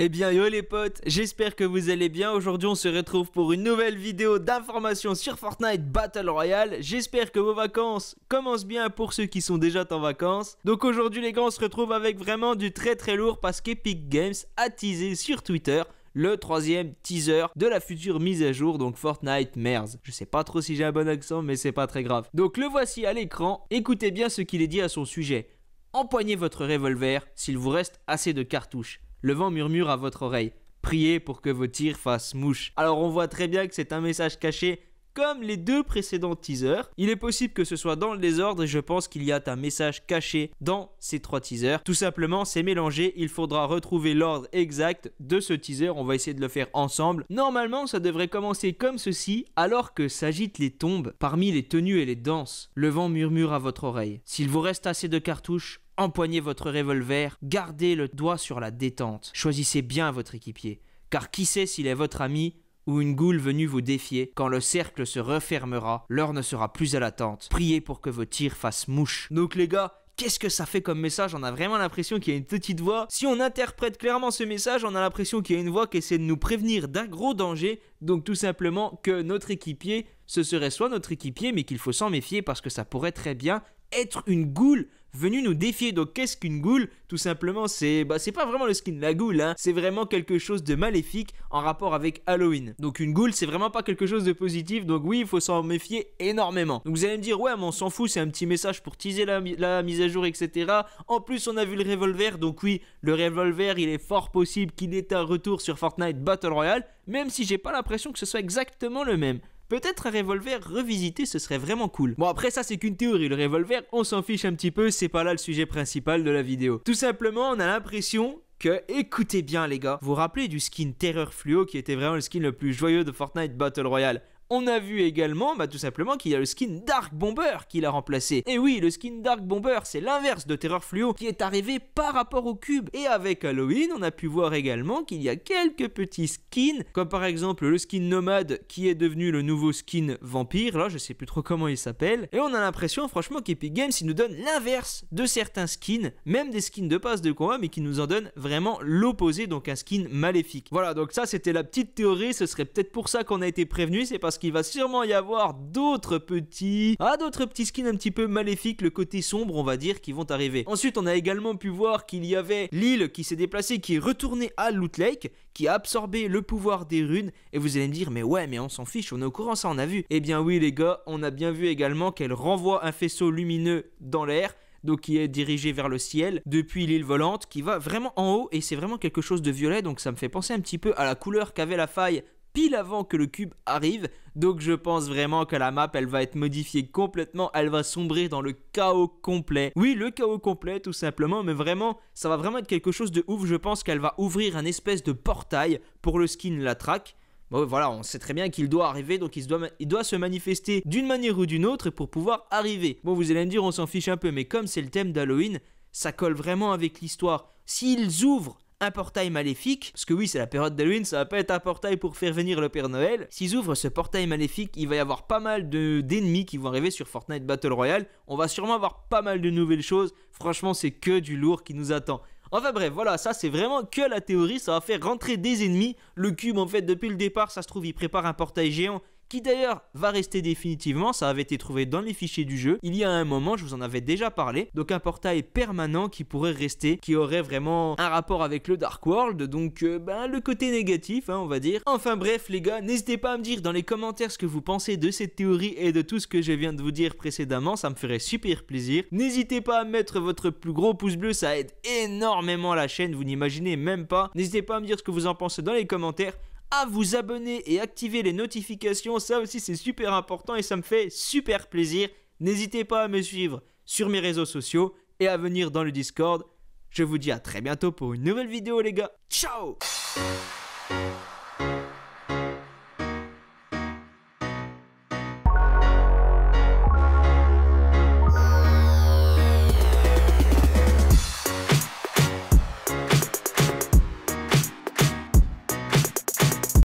Eh bien yo les potes, j'espère que vous allez bien. Aujourd'hui on se retrouve pour une nouvelle vidéo d'information sur Fortnite Battle Royale. J'espère que vos vacances commencent bien pour ceux qui sont déjà en vacances. Donc aujourd'hui les gars on se retrouve avec vraiment du très très lourd parce qu'Epic Games a teasé sur Twitter le troisième teaser de la future mise à jour, donc Fortnite Mers. Je sais pas trop si j'ai un bon accent, mais c'est pas très grave. Donc le voici à l'écran, écoutez bien ce qu'il est dit à son sujet. Empoignez votre revolver s'il vous reste assez de cartouches. Le vent murmure à votre oreille. Priez pour que vos tirs fassent mouche. Alors on voit très bien que c'est un message caché comme les deux précédents teasers. Il est possible que ce soit dans le désordre et je pense qu'il y a un message caché dans ces trois teasers. Tout simplement, c'est mélangé, il faudra retrouver l'ordre exact de ce teaser, on va essayer de le faire ensemble. Normalement, ça devrait commencer comme ceci, alors que s'agitent les tombes parmi les tenues et les danses. Le vent murmure à votre oreille. S'il vous reste assez de cartouches, empoignez votre revolver, gardez le doigt sur la détente. Choisissez bien votre équipier, car qui sait s'il est votre ami ou une goule venue vous défier, quand le cercle se refermera, l'heure ne sera plus à l'attente. Priez pour que vos tirs fassent mouche. Donc les gars, qu'est-ce que ça fait comme message On a vraiment l'impression qu'il y a une petite voix. Si on interprète clairement ce message, on a l'impression qu'il y a une voix qui essaie de nous prévenir d'un gros danger. Donc tout simplement que notre équipier, ce serait soit notre équipier, mais qu'il faut s'en méfier parce que ça pourrait très bien être une goule venue nous défier. Donc qu'est-ce qu'une goule Tout simplement, c'est bah c'est pas vraiment le skin de la goule hein. c'est vraiment quelque chose de maléfique en rapport avec Halloween. Donc une goule, c'est vraiment pas quelque chose de positif. Donc oui, il faut s'en méfier énormément. Donc vous allez me dire "Ouais, mais on s'en fout, c'est un petit message pour teaser la, la, mise à jour etc." En plus, on a vu le revolver. Donc oui, le revolver, il est fort possible qu'il ait un retour sur Fortnite Battle Royale, même si j'ai pas l'impression que ce soit exactement le même. Peut-être un revolver revisité, ce serait vraiment cool. Bon après ça c'est qu'une théorie, le revolver on s'en fiche un petit peu, c'est pas là le sujet principal de la vidéo. Tout simplement on a l'impression que, écoutez bien les gars, vous vous rappelez du skin Terreur Fluo qui était vraiment le skin le plus joyeux de Fortnite Battle Royale on a vu également, bah, tout simplement, qu'il y a le skin Dark Bomber qui l'a remplacé. Et oui, le skin Dark Bomber, c'est l'inverse de Terreur Fluo qui est arrivé par rapport au cube. Et avec Halloween, on a pu voir également qu'il y a quelques petits skins, comme par exemple le skin Nomade qui est devenu le nouveau skin Vampire. Là, je sais plus trop comment il s'appelle. Et on a l'impression, franchement, qu'Epic Games, il nous donne l'inverse de certains skins, même des skins de passe de combat, mais qui nous en donne vraiment l'opposé, donc un skin maléfique. Voilà, donc ça, c'était la petite théorie. Ce serait peut-être pour ça qu'on a été prévenu, c'est parce qu'il va sûrement y avoir d'autres petits... Ah, d'autres petits skins un petit peu maléfiques, le côté sombre, on va dire, qui vont arriver. Ensuite, on a également pu voir qu'il y avait l'île qui s'est déplacée, qui est retournée à Loot Lake, qui a absorbé le pouvoir des runes. Et vous allez me dire, mais ouais, mais on s'en fiche, on est au courant, ça, on a vu. Eh bien oui, les gars, on a bien vu également qu'elle renvoie un faisceau lumineux dans l'air donc qui est dirigé vers le ciel depuis l'île volante qui va vraiment en haut et c'est vraiment quelque chose de violet donc ça me fait penser un petit peu à la couleur qu'avait la faille avant que le cube arrive. Donc je pense vraiment que la map, elle va être modifiée complètement, elle va sombrer dans le chaos complet. Oui, le chaos complet tout simplement, mais vraiment, ça va vraiment être quelque chose de ouf. Je pense qu'elle va ouvrir un espèce de portail pour le skin la traque. Bon, voilà, on sait très bien qu'il doit arriver, donc il doit, il doit se manifester d'une manière ou d'une autre pour pouvoir arriver. Bon, vous allez me dire, on s'en fiche un peu, mais comme c'est le thème d'Halloween, ça colle vraiment avec l'histoire. S'ils ouvrent un portail maléfique, parce que oui, c'est la période d'Halloween, ça va pas être un portail pour faire venir le Père Noël. S'ils ouvrent ce portail maléfique, il va y avoir pas mal d'ennemis qui vont arriver sur Fortnite Battle Royale. On va sûrement avoir pas mal de nouvelles choses. Franchement, c'est que du lourd qui nous attend. Enfin bref, voilà, ça c'est vraiment que la théorie, ça va faire rentrer des ennemis. Le cube en fait depuis le départ, ça se trouve, il prépare un portail géant, qui d'ailleurs va rester définitivement, ça avait été trouvé dans les fichiers du jeu, il y a un moment, je vous en avais déjà parlé, donc un portail permanent qui pourrait rester, qui aurait vraiment un rapport avec le Dark World, donc euh, ben, le côté négatif, hein, on va dire. Enfin bref les gars, n'hésitez pas à me dire dans les commentaires ce que vous pensez de cette théorie et de tout ce que je viens de vous dire précédemment, ça me ferait super plaisir. N'hésitez pas à mettre votre plus gros pouce bleu, ça aide énormément la chaîne, vous n'imaginez même pas. N'hésitez pas à me dire ce que vous en pensez dans les commentaires à vous abonner et activer les notifications. Ça aussi, c'est super important et ça me fait super plaisir. N'hésitez pas à me suivre sur mes réseaux sociaux et à venir dans le Discord. Je vous dis à très bientôt pour une nouvelle vidéo, les gars. Ciao!